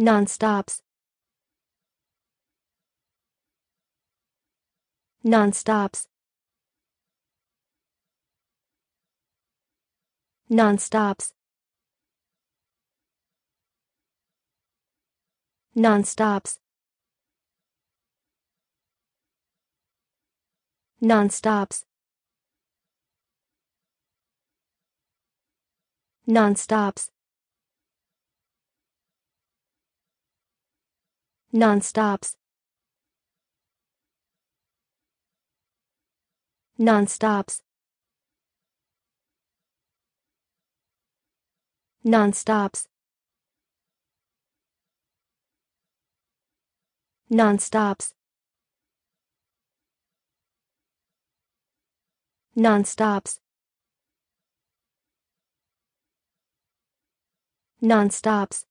non-stops non-stops non-stops non-stops non-stops non-stops non-stops non-stops non-stops non-stops non-stops non-stops